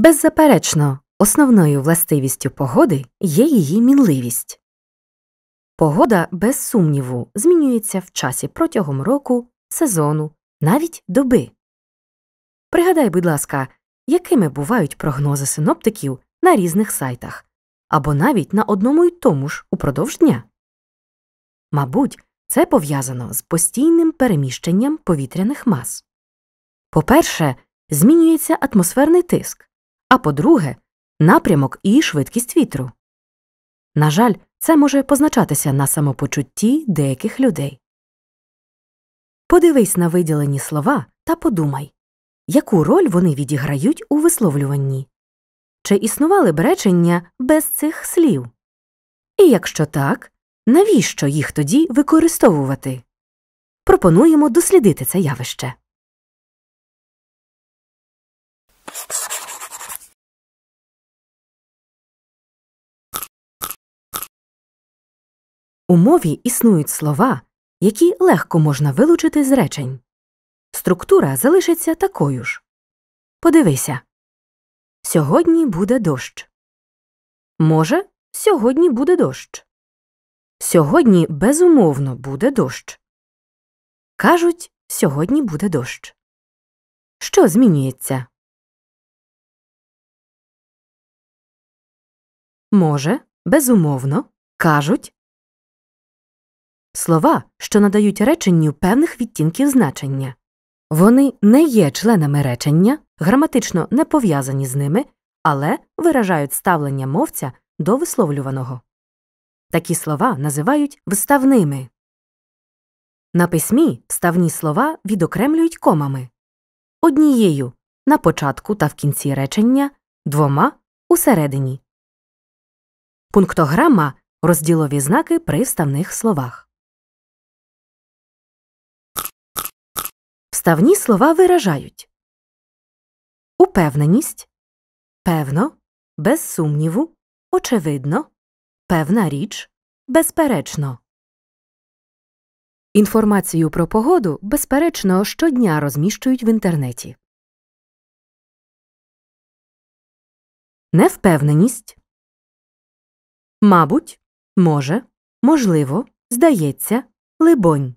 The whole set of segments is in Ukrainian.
Беззаперечно, основною властивістю погоди є її мінливість. Погода, без сумніву, змінюється в часі протягом року, сезону, навіть доби. Пригадай, будь ласка, якими бувають прогнози синоптиків на різних сайтах або навіть на одному й тому ж упродовж дня. Мабуть, це пов'язано з постійним переміщенням повітряних мас. По перше, змінюється атмосферний тиск а по-друге, напрямок і швидкість вітру. На жаль, це може позначатися на самопочутті деяких людей. Подивись на виділені слова та подумай, яку роль вони відіграють у висловлюванні, чи існували б речення без цих слів? І якщо так, навіщо їх тоді використовувати? Пропонуємо дослідити це явище. У мові існують слова, які легко можна вилучити з речень. Структура залишиться такою ж. Подивися сьогодні буде дощ. Може, сьогодні буде дощ. Сьогодні безумовно буде дощ. Кажуть, сьогодні буде дощ. Що змінюється? Може, безумовно. Кажуть, слова, що надають реченню певних відтінків значення. Вони не є членами речення, граматично не пов'язані з ними, але виражають ставлення мовця до висловлюваного. Такі слова називають вставними. На письмі вставні слова відокремлюють комами однією на початку та в кінці речення, двома усередині. Пунктограма розділові знаки при вставних словах. Вставні слова виражають упевненість, певно, без сумніву, очевидно, певна річ, безперечно. Інформацію про погоду, безперечно, щодня розміщують в інтернеті. Невпевненість Мабуть, може, можливо, здається, либонь.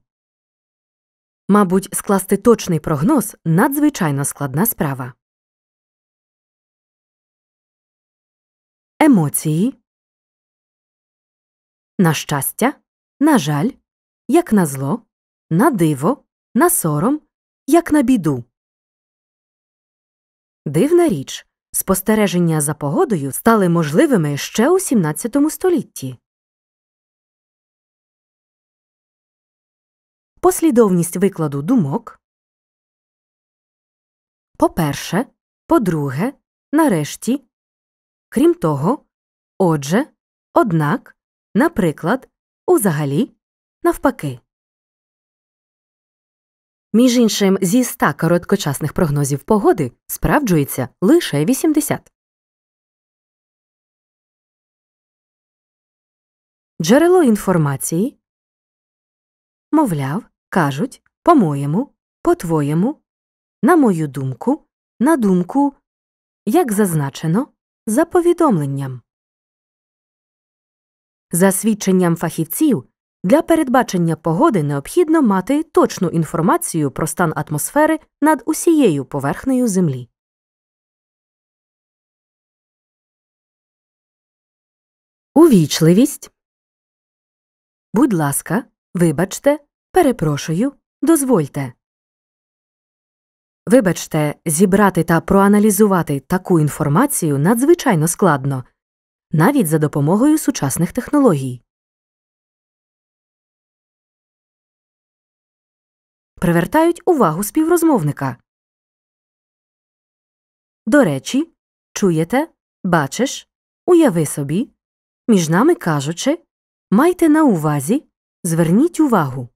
Мабуть, скласти точний прогноз надзвичайно складна справа. Емоції. На щастя, на жаль, як на зло, на диво, на сором, як на біду. Дивна річ спостереження за погодою стали можливими ще у XVII столітті. послідовність викладу думок. По перше, по друге, нарешті. Крім того, отже, однак, наприклад, узагалі, навпаки. Між іншим, зі 100 короткочасних прогнозів погоди справджується лише 80. Джерело інформації мовляв, кажуть по-моєму, по-твоєму, на мою думку, на думку, як зазначено, за повідомленням. За свідченням фахівців, для передбачення погоди необхідно мати точну інформацію про стан атмосфери над усією поверхнею Землі. Увічливість. Будь ласка, вибачте, Перепрошую, дозвольте. Вибачте, зібрати та проаналізувати таку інформацію надзвичайно складно, навіть за допомогою сучасних технологій. Привертають увагу співрозмовника. До речі, чуєте, бачиш, уяви собі, між нами кажучи, майте на увазі, зверніть увагу.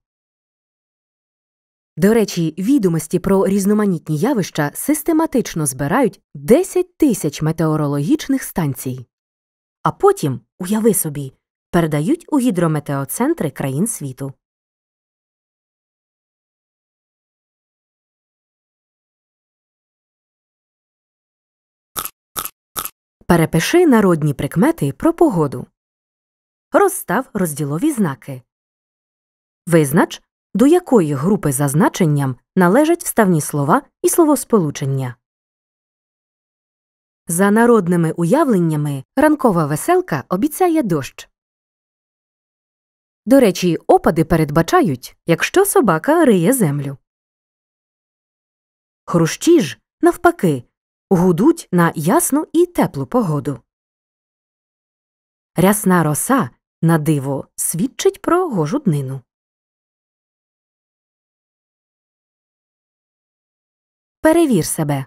До речі, відомості про різноманітні явища систематично збирають 10 тисяч метеорологічних станцій, а потім, уяви собі, передають у гідрометеоцентри країн світу. Перепиши народні прикмети про погоду. Розстав розділові знаки. Визнач до якої групи зазначенням належать вставні слова і словосполучення. За народними уявленнями ранкова веселка обіцяє дощ. До речі, опади передбачають, якщо собака риє землю. Хрущі ж, навпаки, гудуть на ясну і теплу погоду. Рясна роса на диво свідчить про гожу днину. Перевір себе.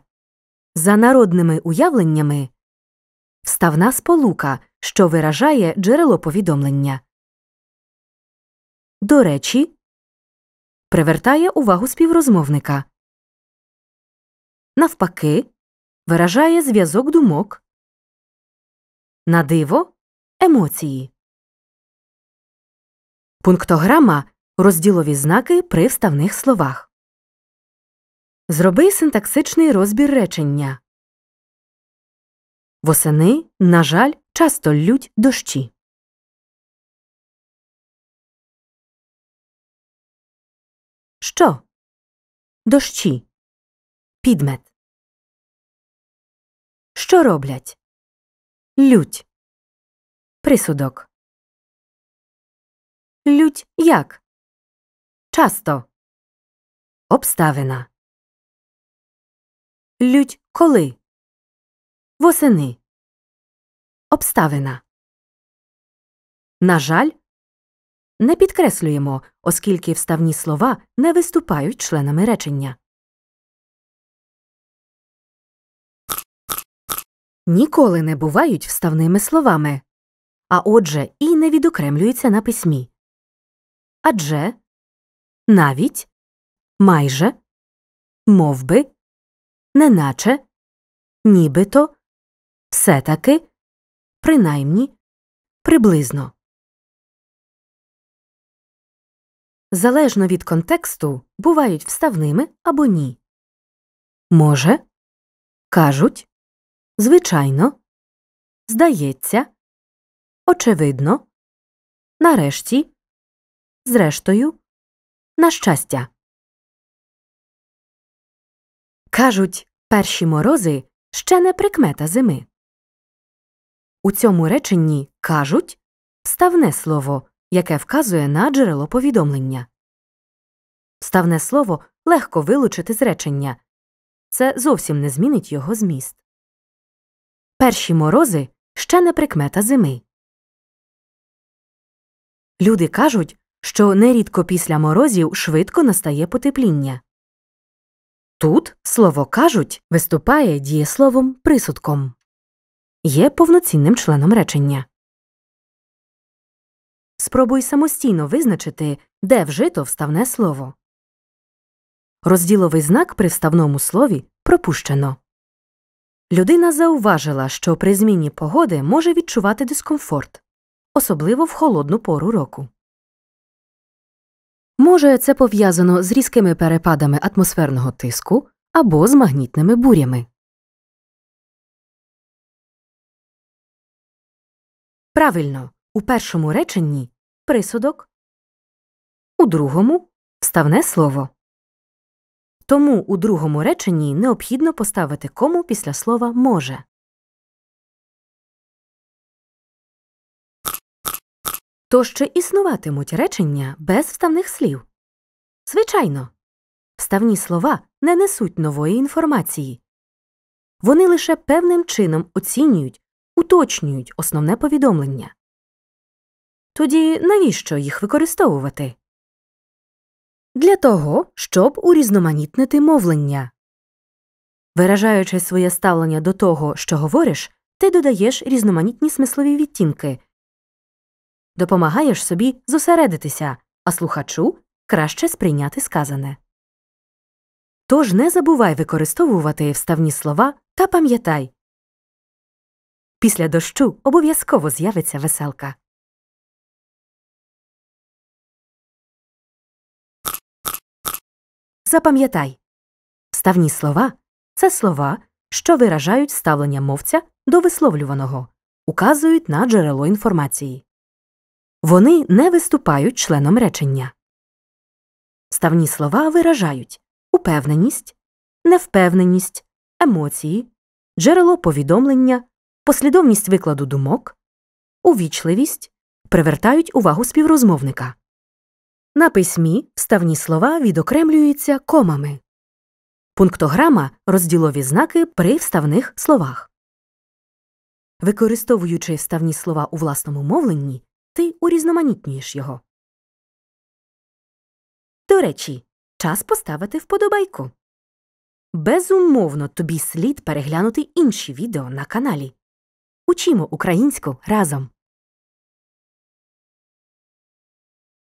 За народними уявленнями вставна сполука, що виражає джерело повідомлення. До речі, привертає увагу співрозмовника. Навпаки, виражає зв'язок думок. На диво емоції. Пунктограма розділові знаки при вставних словах. Зроби синтаксичний розбір речення. Восени, на жаль, часто лють дощі. Що? Дощі. Підмет. Що роблять? Лють. Присудок. Лють як? Часто. Обставина. Людь коли? Восени. Обставина. На жаль, не підкреслюємо, оскільки вставні слова не виступають членами речення. Ніколи не бувають вставними словами. А отже, і не відокремлюються на письмі. Адже навіть майже мовби неначе, нібито, все таки, принаймні, приблизно. Залежно від контексту бувають вставними або ні. Може, кажуть, звичайно, здається, очевидно, нарешті, зрештою, на щастя. Кажуть, перші морози ще не прикмета зими. У цьому реченні кажуть вставне слово, яке вказує на джерело повідомлення. Вставне слово легко вилучити з речення. Це зовсім не змінить його зміст. Перші морози ще не прикмета зими. Люди кажуть, що нерідко після морозів швидко настає потепління. Тут слово кажуть виступає дієсловом присудком. Є повноцінним членом речення. Спробуй самостійно визначити, де вжито вставне слово. Розділовий знак при вставному слові пропущено. Людина зауважила, що при зміні погоди може відчувати дискомфорт, особливо в холодну пору року. Може, це пов'язано з різкими перепадами атмосферного тиску або з магнітними бурями. Правильно, у першому реченні присудок, у другому вставне слово. Тому у другому реченні необхідно поставити кому після слова може. то ще існуватимуть речення без вставних слів. Звичайно, вставні слова не несуть нової інформації. Вони лише певним чином оцінюють, уточнюють основне повідомлення. Тоді навіщо їх використовувати? Для того, щоб урізноманітнити мовлення. Виражаючи своє ставлення до того, що говориш, ти додаєш різноманітні смислові відтінки, допомагаєш собі зосередитися, а слухачу краще сприйняти сказане. Тож не забувай використовувати вставні слова та пам'ятай після дощу обов'язково з'явиться веселка. Запам'ятай вставні слова це слова, що виражають ставлення мовця до висловлюваного, указують на джерело інформації. Вони не виступають членом речення. Ставні слова виражають упевненість, невпевненість, емоції, джерело повідомлення, послідовність викладу думок, увічливість привертають увагу співрозмовника. На письмі вставні слова відокремлюються комами. Пунктограма розділові знаки при вставних словах. Використовуючи вставні слова у власному мовленні, ти урізноманітнюєш його. До речі, час поставити вподобайку. Безумовно, тобі слід переглянути інші відео на каналі. Учимо українську разом!